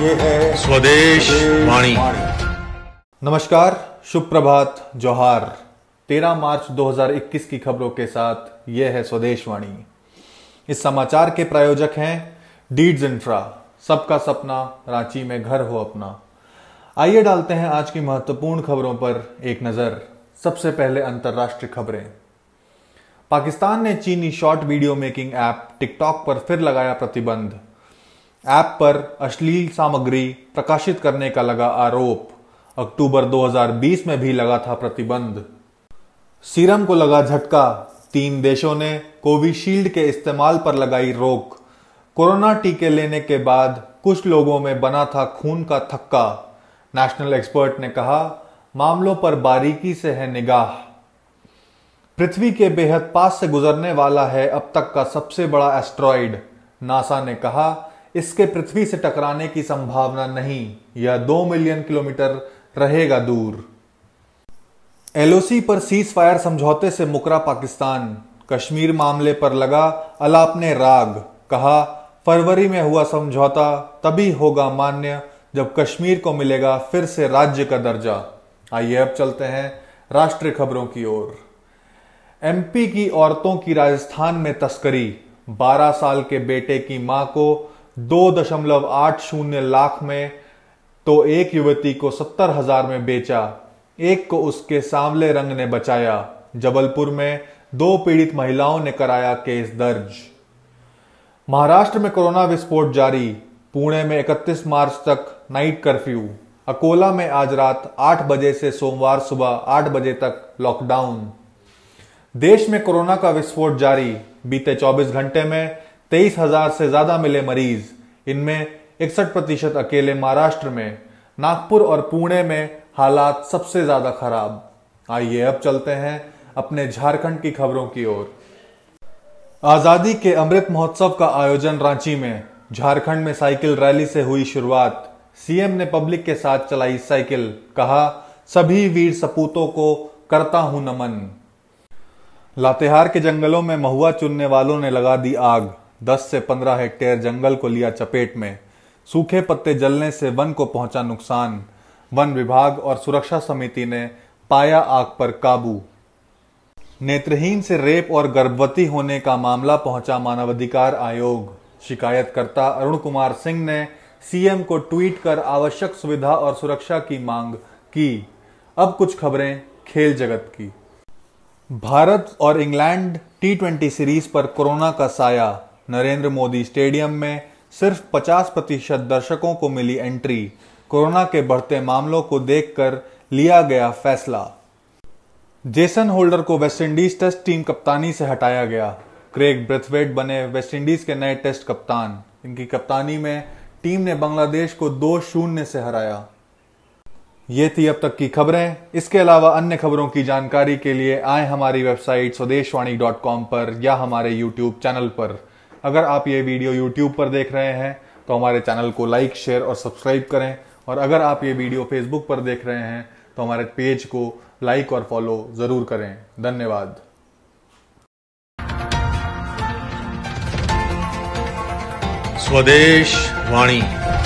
स्वदेश वाणी नमस्कार शुभ प्रभात जोहार 13 मार्च 2021 की खबरों के साथ यह है स्वदेश वाणी इस समाचार के प्रायोजक हैं डीड्स इंफ्रा सबका सपना रांची में घर हो अपना आइए डालते हैं आज की महत्वपूर्ण खबरों पर एक नज़र सबसे पहले अंतर्राष्ट्रीय खबरें पाकिस्तान ने चीनी short video making app TikTok पर फिर लगाया प्रतिबंध ऐप पर अश्लील सामग्री प्रकाशित करने का लगा आरोप अक्टूबर 2020 में भी लगा था प्रतिबंध सीरम को लगा झटका तीन देशों ने कोविशील्ड के इस्तेमाल पर लगाई रोक कोरोना टीके लेने के बाद कुछ लोगों में बना था खून का थक्का नेशनल एक्सपर्ट ने कहा मामलों पर बारीकी से है निगाह पृथ्वी के बेहद पास से गुजरने वाला है अब तक का सबसे बड़ा एस्ट्रॉइड नासा ने कहा इसके पृथ्वी से टकराने की संभावना नहीं यह दो मिलियन किलोमीटर रहेगा दूर एलओसी पर सीज फायर समझौते से मुकरा पाकिस्तान कश्मीर मामले पर लगा अलाप ने राग कहा फरवरी में हुआ समझौता तभी होगा मान्य जब कश्मीर को मिलेगा फिर से राज्य का दर्जा आइए अब चलते हैं राष्ट्रीय खबरों की ओर एमपी की औरतों की राजस्थान में तस्करी 12 साल के बेटे की मां को दो दशमलव आठ शून्य लाख में तो एक युवती को सत्तर हजार में बेचा एक को उसके सांवले रंग ने बचाया जबलपुर में दो पीड़ित महिलाओं ने कराया केस दर्ज महाराष्ट्र में कोरोना विस्फोट जारी पुणे में 31 मार्च तक नाइट कर्फ्यू अकोला में आज रात 8 बजे से सोमवार सुबह 8 बजे तक लॉकडाउन देश में कोरोना का विस्फोट जारी बीते 24 घंटे में तेईस हजार से ज्यादा मिले मरीज इनमें इकसठ प्रतिशत अकेले महाराष्ट्र में नागपुर और पुणे में हालात सबसे ज्यादा खराब आइए अब चलते हैं अपने झारखंड की खबरों की ओर आजादी के अमृत महोत्सव का आयोजन रांची में झारखंड में साइकिल रैली से हुई शुरुआत सीएम ने पब्लिक के साथ चलाई साइकिल कहा सभी वीर सपूतों को करता हूं नमन लातेहार के जंगलों में महुआ चुनने वालों ने लगा दी आग दस से पंद्रह हेक्टेयर जंगल को लिया चपेट में सूखे पत्ते जलने से वन को पहुंचा नुकसान वन विभाग और सुरक्षा समिति ने पाया आग पर काबू नेत्रहीन से रेप और गर्भवती होने का मामला पहुंचा मानवाधिकार आयोग शिकायतकर्ता अरुण कुमार सिंह ने सीएम को ट्वीट कर आवश्यक सुविधा और सुरक्षा की मांग की अब कुछ खबरें खेल जगत की भारत और इंग्लैंड टी ट्वेंटी सीरीज पर कोरोना का साया नरेंद्र मोदी स्टेडियम में सिर्फ 50 प्रतिशत दर्शकों को मिली एंट्री कोरोना के बढ़ते मामलों को देखकर लिया गया फैसला जेसन होल्डर को वेस्टइंडीज टेस्ट टीम कप्तानी से हटाया गया क्रेग ब्रथवेट बने वेस्टइंडीज के नए टेस्ट कप्तान इनकी कप्तानी में टीम ने बांग्लादेश को दो शून्य से हराया ये थी अब तक की खबरें इसके अलावा अन्य खबरों की जानकारी के लिए आए हमारी वेबसाइट स्वदेशवाणी डॉट कॉम पर या हमारे यूट्यूब चैनल पर अगर आप ये वीडियो यूट्यूब पर देख रहे हैं तो हमारे चैनल को लाइक शेयर और सब्सक्राइब करें और अगर आप ये वीडियो फेसबुक पर देख रहे हैं तो हमारे पेज को लाइक और फॉलो ज़रूर करें धन्यवाद स्वदेश वाणी